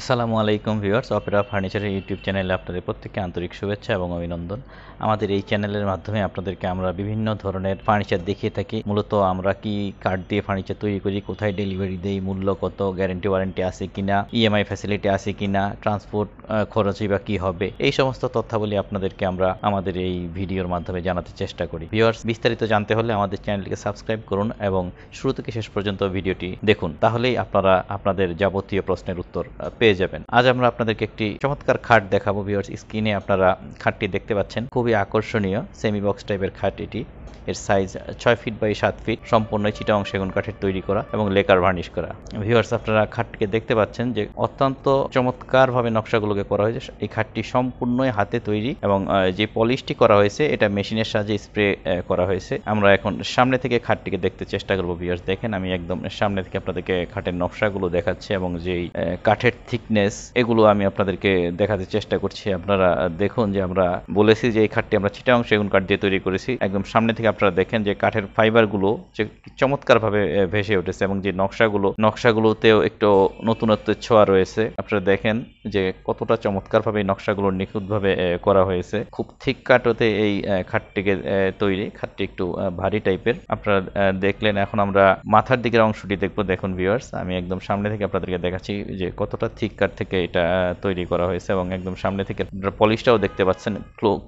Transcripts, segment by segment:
আসসালামু আলাইকুম viewers Opera ফার্নিচারের ইউটিউব চ্যানেলে আপনাদের প্রত্যেককে আন্তরিক শুভেচ্ছা এবং অভিনন্দন আমাদের এই চ্যানেলের মাধ্যমে আপনাদেরকে আমরা বিভিন্ন ধরনের ফার্নিচার দেখিয়ে থাকি মূলত আমরা কি কার্ড দিয়ে ফার্নিচার তৈরি করি কোথায় ডেলিভারি দেই মূল্য কত গ্যারেন্টি ওয়ারেন্টি আছে কিনা ইএমআই e ফ্যাসিলিটি আছে কিনা ট্রান্সপোর্ট খরচই বা কী হবে এই সমস্ত তথ্যাবলী আপনাদেরকে আমরা আমাদের এই ভিডিওর মাধ্যমে জানাতে চেষ্টা করি ভিউয়ার্স বিস্তারিত জানতে হলে আমাদের চ্যানেলকে সাবস্ক্রাইব করুন এবং শুরু থেকে শেষ পর্যন্ত ভিডিওটি দেখুন তাহলেই আপনারা আপনাদের যাবতীয় প্রশ্নের উত্তর পেয়ে যাবেন আজ আমরা আপনাদেরকে একটি চমৎকার খাট দেখাবো ভিওর্স স্ক্রিনে আপনারা খাটটি দেখতে পাচ্ছেন খুবই আকর্ষণীয় সেমি বক্স টাইপের খাট এটি এর সাইজ ছয় ফিট বাই সাত ফিট সম্পূর্ণ চিটাং সেগুন কাঠের তৈরি করা এবং লেকার ভার্নিশ করা ভিওর্স আপনারা খাটটিকে দেখতে পাচ্ছেন যে অত্যন্ত চমৎকারভাবে নকশাগুলোকে করা হয়েছে এই খাটটি সম্পূর্ণই হাতে তৈরি এবং যে পলিশটি করা হয়েছে এটা মেশিনের সাহায্যে স্প্রে করা হয়েছে আমরা এখন সামনে থেকে খাটটিকে দেখতে চেষ্টা করবো ভিউয়ার্স দেখেন আমি একদম সামনে থেকে আপনাদেরকে খাটের নকশাগুলো দেখাচ্ছি এবং যেই কাঠের থিকনেস এগুলো আমি আপনাদেরকে দেখাতে চেষ্টা করছি আপনারা দেখুন যে আমরা বলেছি যে এই খাটটি আমরা অংশ এগুন কাঠ দিয়ে তৈরি করেছি একদম সামনে থেকে আপনারা দেখেন যে কাঠের ফাইবারগুলো যে চমৎকারভাবে ভেসে উঠেছে এবং যে নকশাগুলো নকশাগুলোতেও একটু নতুনত্বের ছোঁয়া রয়েছে আপনারা দেখেন যে কতটা চমৎকারভাবে নকশাগুলো নিখুঁতভাবে করা হয়েছে খুব থিক কাঠতে এই খাটটিকে তৈরি খাটটি একটু ভারী টাইপের আপনারা দেখলেন এখন আমরা মাথার দিকের অংশটি দেখবো দেখুন ভিউয়ার্স আমি একদম সামনে থেকে আপনাদেরকে দেখাচ্ছি যে কতটা প্লাস্টিক কাঠ থেকে এটা তৈরি করা হয়েছে এবং একদম সামনে থেকে পলিশটাও দেখতে পাচ্ছেন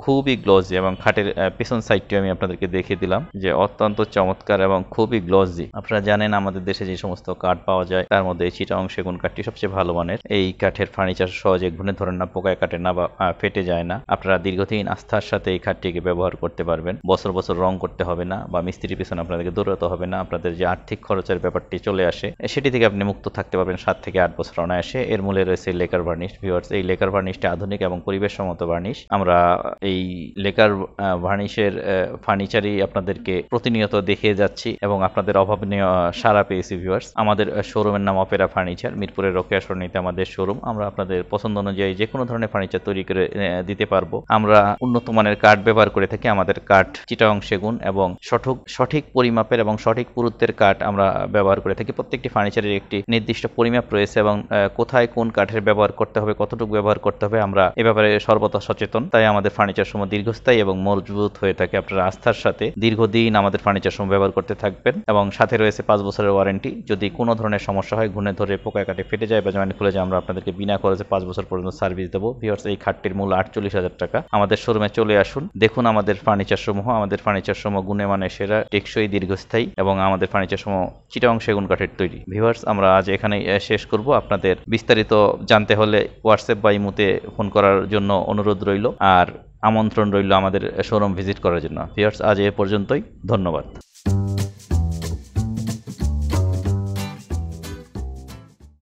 খুবই গ্লোজি এবং খাটের পিছন সাইডটি আমি আপনাদেরকে দেখিয়ে দিলাম যে অত্যন্ত চমৎকার এবং খুবই গ্লোজি আপনারা জানেন আমাদের দেশে যে সমস্ত কাঠ পাওয়া যায় তার মধ্যে চিটা অংশে সেগুন কাঠটি সবচেয়ে ভালো মানের এই কাঠের ফার্নিচার সহজে ঘুনে ধরেন না পোকায় কাটে না বা ফেটে যায় না আপনারা দীর্ঘদিন আস্থার সাথে এই কাঠটিকে ব্যবহার করতে পারবেন বছর বছর রং করতে হবে না বা মিস্ত্রির পিছনে আপনাদেরকে দৌড়াতে হবে না আপনাদের যে আর্থিক খরচের ব্যাপারটি চলে আসে সেটি থেকে আপনি মুক্ত থাকতে পারবেন সাত থেকে আট বছর অনায়াসে এর মূলে রয়েছে লেকার ভার্নিশ ভিওয়ার্স এই লেকার ভার্নিশটা আধুনিক এবং পরিবেশসম্মত ভার্নিশ আমরা এই লেকার ভার্নিশের ফার্নিচারই আপনাদেরকে প্রতিনিয়ত দেখিয়ে যাচ্ছি এবং আপনাদের অভাবনীয় সারা পেয়েছি ভিওয়ার্স আমাদের শোরুমের নাম অপেরা ফার্নিচার মিরপুরের রকিয়া সরণিতে আমাদের শোরুম আমরা আপনাদের পছন্দ অনুযায়ী যে কোনো ধরনের ফার্নিচার তৈরি করে দিতে পারবো আমরা উন্নত মানের কাঠ ব্যবহার করে থাকি আমাদের কাঠ চিটা অংশে সেগুন এবং সঠিক সঠিক পরিমাপের এবং সঠিক পুরুত্বের কাঠ আমরা ব্যবহার করে থাকি প্রত্যেকটি ফার্নিচারের একটি নির্দিষ্ট পরিমাপ রয়েছে এবং কোথায় কোথায় কোন কাঠের ব্যবহার করতে হবে কতটুকু ব্যবহার করতে হবে আমরা এ ব্যাপারে সর্বদা সচেতন তাই আমাদের ফার্নিচার সময় দীর্ঘস্থায়ী এবং মজবুত হয়ে থাকে আপনার আস্থার সাথে দীর্ঘদিন আমাদের ফার্নিচার সমূহ ব্যবহার করতে থাকবেন এবং সাথে রয়েছে পাঁচ বছরের ওয়ারেন্টি যদি কোনো ধরনের সমস্যা হয় ঘুণে ধরে পোকা কাটে ফেটে যায় বা জমানি খুলে যায় আমরা আপনাদেরকে বিনা খরচে পাঁচ বছর পর্যন্ত সার্ভিস দেবো ভিওর্স এই খাটটির মূল আটচল্লিশ হাজার টাকা আমাদের শোরুমে চলে আসুন দেখুন আমাদের ফার্নিচার সমূহ আমাদের ফার্নিচার সমূহ গুণে মানে সেরা টেকসই দীর্ঘস্থায়ী এবং আমাদের ফার্নিচার সমূহ চিটাং সেগুন কাঠের তৈরি ভিওর্স আমরা আজ এখানে শেষ করব আপনাদের বিস্তারিত বিস্তারিত জানতে হলে হোয়াটসঅ্যাপ বা ইমুতে ফোন করার জন্য অনুরোধ রইল আর আমন্ত্রণ রইল আমাদের শোরুম ভিজিট করার জন্য ফিয়ার্স আজ এ পর্যন্তই ধন্যবাদ